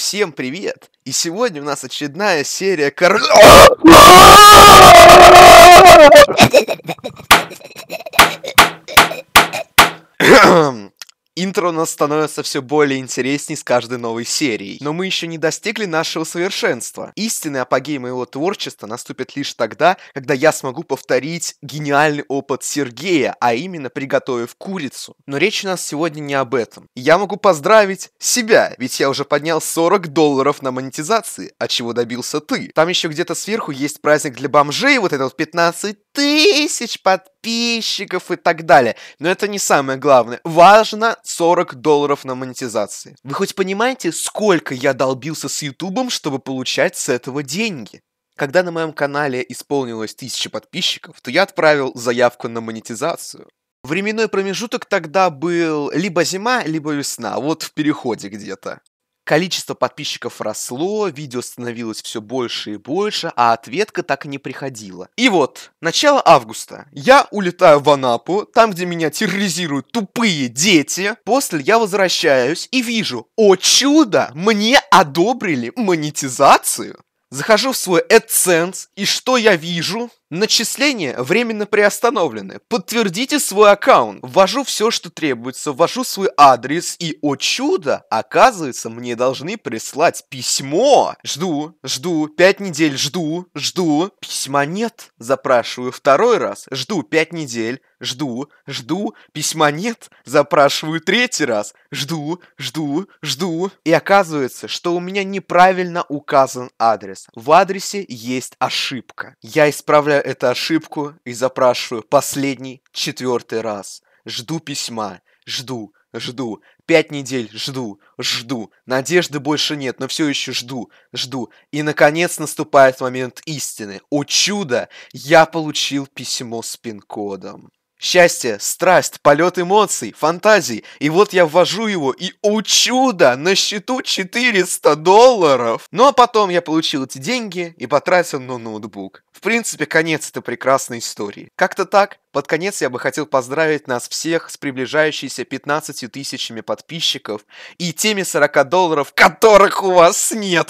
Всем привет! И сегодня у нас очередная серия кор... Интро у нас становится все более интересней с каждой новой серией. Но мы еще не достигли нашего совершенства. Истинный апогей моего творчества наступит лишь тогда, когда я смогу повторить гениальный опыт Сергея, а именно приготовив курицу. Но речь у нас сегодня не об этом. Я могу поздравить себя, ведь я уже поднял 40 долларов на монетизации, от чего добился ты. Там еще где-то сверху есть праздник для бомжей, вот этот вот 15 тысяч подписчиков и так далее. Но это не самое главное. Важно 40 долларов на монетизации. Вы хоть понимаете, сколько я долбился с Ютубом, чтобы получать с этого деньги? Когда на моем канале исполнилось 1000 подписчиков, то я отправил заявку на монетизацию. Временной промежуток тогда был либо зима, либо весна, вот в переходе где-то. Количество подписчиков росло, видео становилось все больше и больше, а ответка так и не приходила. И вот, начало августа. Я улетаю в Анапу, там, где меня терроризируют тупые дети. После я возвращаюсь и вижу, о чудо, мне одобрили монетизацию. Захожу в свой AdSense, и что я вижу? Начисления временно приостановлены. Подтвердите свой аккаунт. Ввожу все, что требуется, ввожу свой адрес, и, о чудо, оказывается, мне должны прислать письмо. Жду, жду, пять недель жду, жду. Письма нет. Запрашиваю второй раз, жду пять недель, жду, жду, письма нет, запрашиваю третий раз, жду, жду, жду. И оказывается, что у меня неправильно указан адрес. В адресе есть ошибка. Я исправляю Повторяю эту ошибку и запрашиваю последний, четвертый раз. Жду письма, жду, жду. Пять недель жду, жду. Надежды больше нет, но все еще жду, жду. И, наконец, наступает момент истины. О чудо! Я получил письмо с пин-кодом. Счастье, страсть, полет эмоций, фантазий. И вот я ввожу его, и, у чуда на счету 400 долларов. Ну а потом я получил эти деньги и потратил на ноутбук. В принципе, конец этой прекрасной истории. Как-то так. Под конец я бы хотел поздравить нас всех с приближающейся 15 тысячами подписчиков и теми 40 долларов, которых у вас нет.